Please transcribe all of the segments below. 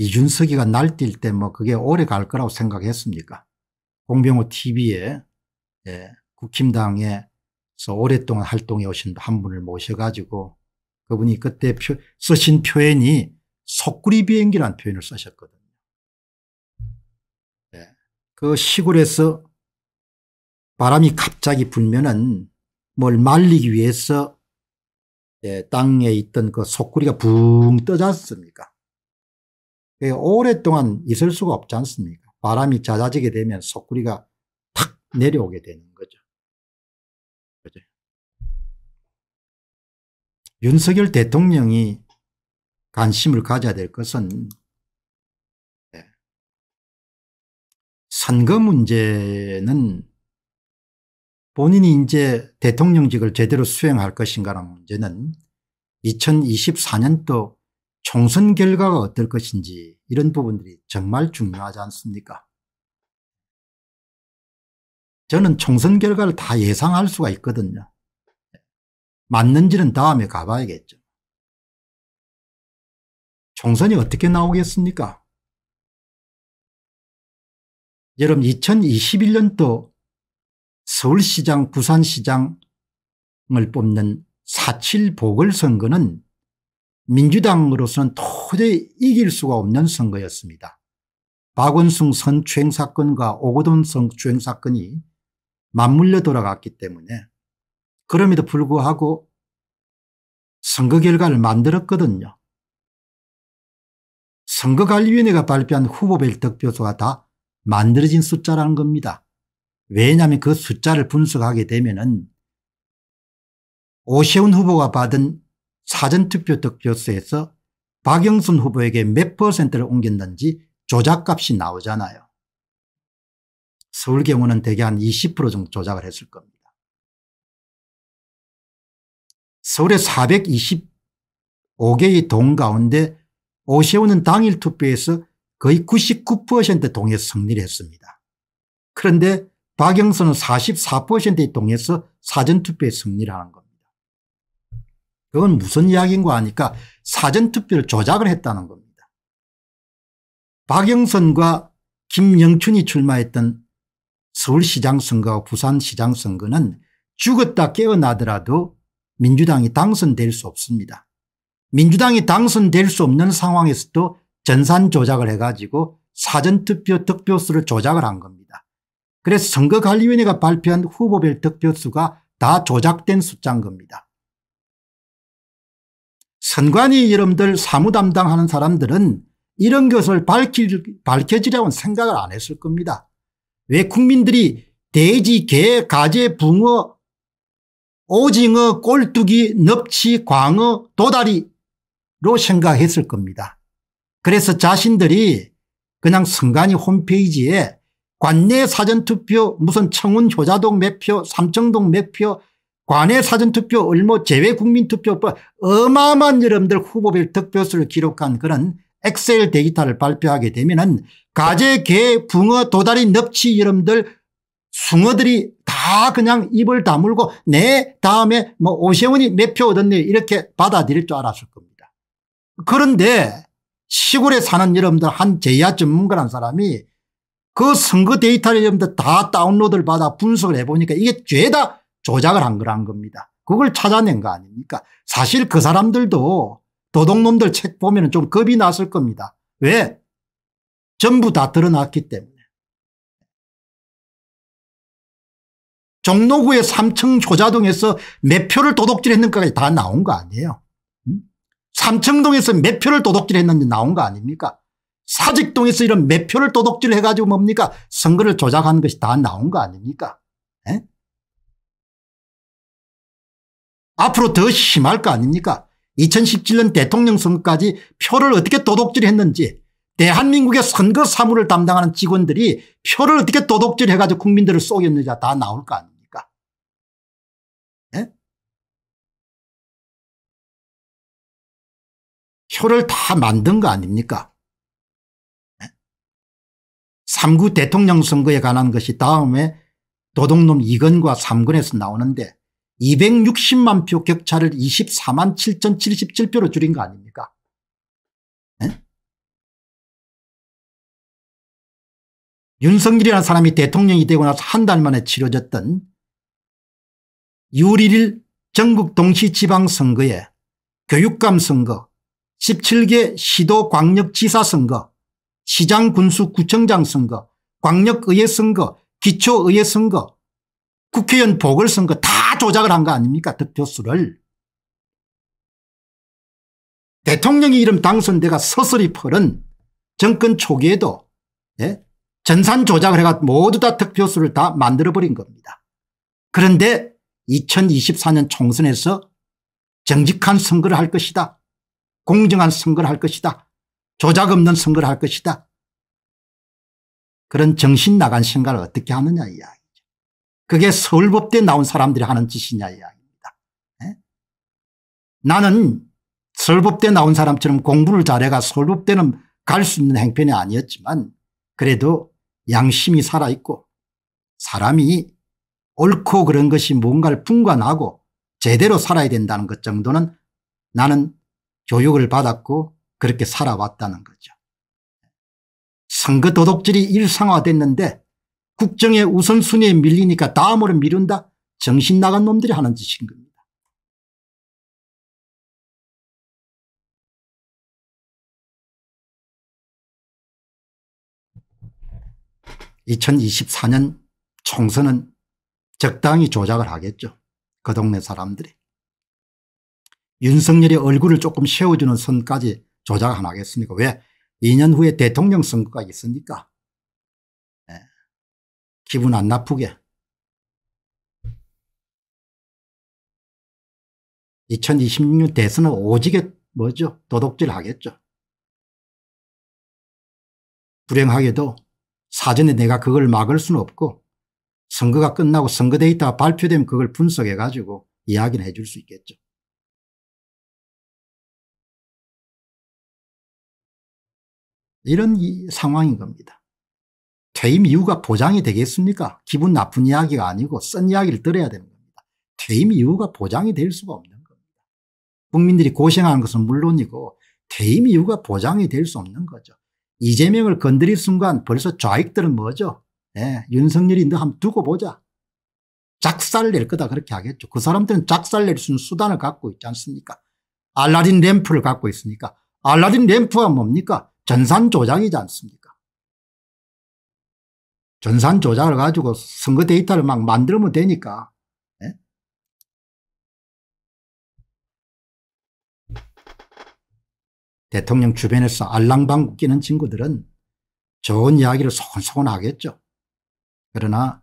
이준석이가 날뛸 때 뭐 그게 오래 갈 거라고 생각했습니까? 공병호 TV에 예, 국힘당에서 오랫동안 활동해 오신 한 분을 모셔가지고 그분이 그때 표, 쓰신 표현이 속구리 비행기란 표현을 쓰셨거든요. 예, 그 시골에서 바람이 갑자기 불면은 뭘 말리기 위해서 예, 땅에 있던 그 속구리가 붕 떠지 습니까 예, 오랫동안 있을 수가 없지 않습니까? 바람이 잦아지게 되면 속구리가 탁 내려오게 되는 거죠. 그죠? 윤석열 대통령이 관심을 가져야 될 것은 예, 선거 문제는 본인이 이제 대통령직을 제대로 수행할 것인가라는 문제는 2024년도 총선 결과가 어떨 것인지 이런 부분들이 정말 중요하지 않습니까? 저는 총선 결과를 다 예상할 수가 있거든요. 맞는지는 다음에 가봐야겠죠. 총선이 어떻게 나오겠습니까? 여러분 2021년도 서울시장 부산시장을 뽑는 4.7 보궐선거는 민주당으로서는 도저히 이길 수가 없는 선거였습니다. 박원순 선추행 사건과 오거돈 선추행 사건이 맞물려 돌아갔기 때문에 그럼에도 불구하고 선거 결과를 만들었거든요. 선거관리위원회가 발표한 후보별 득표수가 다 만들어진 숫자라는 겁니다. 왜냐하면 그 숫자를 분석하게 되면 은 오세훈 후보가 받은 사전투표 득표수에서 박영순 후보에게 몇 퍼센트를 옮겼는지 조작값이 나오잖아요. 서울 경우는 대개 한 20% 정도 조작을 했을 겁니다. 서울의 425개의 동 가운데 오세훈은 당일 투표에서 거의 99% 동에서 승리를 했습니다. 그런데 박영선은 44%의 동에서 사전투표에 승리를 하는 겁니다. 그건 무슨 이야기인가 하니까 사전투표를 조작을 했다는 겁니다. 박영선과 김영춘이 출마했던 서울시장 선거와 부산시장 선거는 죽었다 깨어나더라도 민주당이 당선될 수 없습니다. 민주당이 당선될 수 없는 상황에서도 전산 조작을 해가지고 사전투표 득표수를 조작을 한 겁니다. 그래서 선거관리위원회가 발표한 후보별 득표수가 다 조작된 숫자인 겁니다. 선관위 여러분들 사무 담당하는 사람들은 이런 것을 밝힐, 밝혀지려는 생각을 안 했을 겁니다. 왜 국민들이 돼지, 개, 가재, 붕어, 오징어, 꼴뚜기, 넙치, 광어, 도다리로 생각했을 겁니다. 그래서 자신들이 그냥 선관위 홈페이지에 관내 사전투표 무슨 청운 효자동 매표 삼청동 매표 관외 사전투표 을모 제외 국민투표법 어마어마한 여러분들 후보별 득표수를 기록한 그런 엑셀 데이터를 발표하게 되면은 가재, 개, 붕어, 도다리, 넙치 여러분들 숭어들이 다 그냥 입을 다물고 내 네, 다음에 뭐 오세훈이 몇 표 얻었네 이렇게 받아들일 줄 알았을 겁니다. 그런데 시골에 사는 여러분들 한 제야 전문가란 사람이 그 선거 데이터를 여러분들 다 다운로드를 받아 분석을 해보니까 이게 죄다 조작을 한 거란 겁니다. 그걸 찾아낸 거 아닙니까? 사실 그 사람들도 도둑놈들 책 보면 좀 겁이 났을 겁니다. 왜? 전부 다 드러났기 때문에. 종로구의 3층 조자동에서 몇 표를 도둑질했는가까지 다 나온 거 아니에요. 음? 3층동에서 몇 표를 도둑질했는지 나온 거 아닙니까? 사직동에서 이런 몇 표를 도둑질해가지고 뭡니까? 선거를 조작하는 것이 다 나온 거 아닙니까? 에? 앞으로 더 심할 거 아닙니까 2017년 대통령 선거까지 표를 어떻게 도둑질했는지 대한민국의 선거 사무를 담당하는 직원들이 표를 어떻게 도둑질해가지고 국민들을 속였느냐 다 나올 거 아닙니까 네? 표를 다 만든 거 아닙니까 3구 예? 대통령 선거에 관한 것이 다음에 도둑놈 2건과 3건에서 나오는데 260만 표 격차를 24만 7,077표로 줄인 거 아닙니까? 에? 예? 윤석열이라는 사람이 대통령이 되고 나서 한 달 만에 치러졌던 6월 1일 전국 동시지방선거에 교육감 선거, 17개 시도 광역지사 선거, 시장 군수 구청장 선거, 광역의회 선거, 기초의회 선거, 국회의원 보궐선거 다 조작을 한 거 아닙니까 득표수를. 대통령이 이름 당선돼가 서서이 퍼른 정권 초기에도 예? 전산 조작을 해가 모두 다 득표수를 다 만들어버린 겁니다. 그런데 2024년 총선에서 정직한 선거를 할 것이다. 공정한 선거를 할 것이다. 조작 없는 선거를 할 것이다. 그런 정신 나간 생각을 어떻게 하느냐 이야기. 그게 서울법대 나온 사람들이 하는 짓이냐 이야기입니다. 네? 나는 서울법대 나온 사람처럼 공부를 잘해가 서울법대는 갈 수 있는 행편이 아니었지만 그래도 양심이 살아있고 사람이 옳고 그런 것이 뭔가를 분간하고 제대로 살아야 된다는 것 정도는 나는 교육을 받았고 그렇게 살아왔다는 거죠. 선거 도덕질이 일상화됐는데 국정의 우선순위에 밀리니까 다음으로 미룬다 정신 나간 놈들이 하는 짓인 겁니다. (2024년) 총선은 적당히 조작을 하겠죠. 그 동네 사람들이. 윤석열의 얼굴을 조금 세워주는 선까지 조작 을안 하겠습니까? 왜? 2년 후에 대통령 선거가 있으니까. 기분 안 나쁘게. 2026년 대선은 오지게 뭐죠? 도둑질 하겠죠. 불행하게도 사전에 내가 그걸 막을 수는 없고 선거가 끝나고 선거 데이터가 발표되면 그걸 분석해 가지고 이야기는 해줄 수 있겠죠. 이런 상황인 겁니다. 퇴임 이유가 보장이 되겠습니까? 기분 나쁜 이야기가 아니고 쓴 이야기를 들어야 되는 겁니다. 퇴임 이유가 보장이 될 수가 없는 겁니다. 국민들이 고생하는 것은 물론이고 퇴임 이유가 보장이 될 수 없는 거죠. 이재명을 건드릴 순간 벌써 좌익들은 뭐죠? 예, 윤석열이 너 한번 두고 보자. 작살낼 거다 그렇게 하겠죠. 그 사람들은 작살낼 수 있는 수단을 갖고 있지 않습니까? 알라딘 램프를 갖고 있으니까 알라딘 램프가 뭡니까? 전산 조작이지 않습니까? 전산 조작을 가지고 선거 데이터를 막 만들면 되니까. 네? 대통령 주변에서 알랑방웃기는 친구들은 좋은 이야기를 소곤소곤 하겠죠. 그러나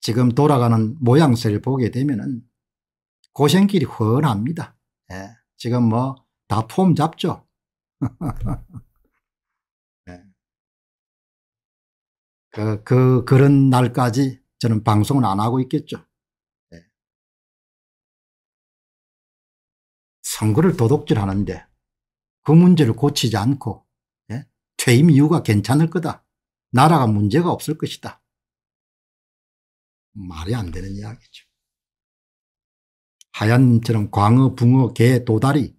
지금 돌아가는 모양새를 보게 되면은 고생길이 훤합니다. 네. 지금 뭐 다 폼 잡죠. 그, 그, 그런 날까지 저는 방송은 안 하고 있겠죠. 네. 선거를 도둑질 하는데 그 문제를 고치지 않고 네? 퇴임 이유가 괜찮을 거다. 나라가 문제가 없을 것이다. 말이 안 되는 이야기죠. 하얀님처럼 광어, 붕어, 개, 도다리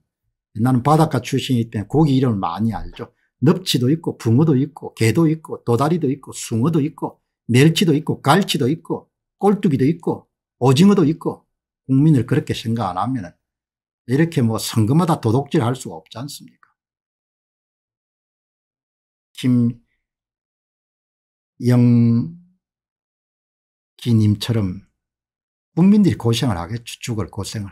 나는 바닷가 출신이기 때문에 고기 이름을 많이 알죠. 넙치도 있고 붕어도 있고 개도 있고 도다리도 있고 숭어도 있고 멸치도 있고 갈치도 있고 꼴뚜기도 있고 오징어도 있고 국민을 그렇게 생각 안 하면 이렇게 뭐 선거마다 도둑질 할 수가 없지 않습니까? 김영기님처럼 국민들이 고생을 하겠죠. 죽을 고생을.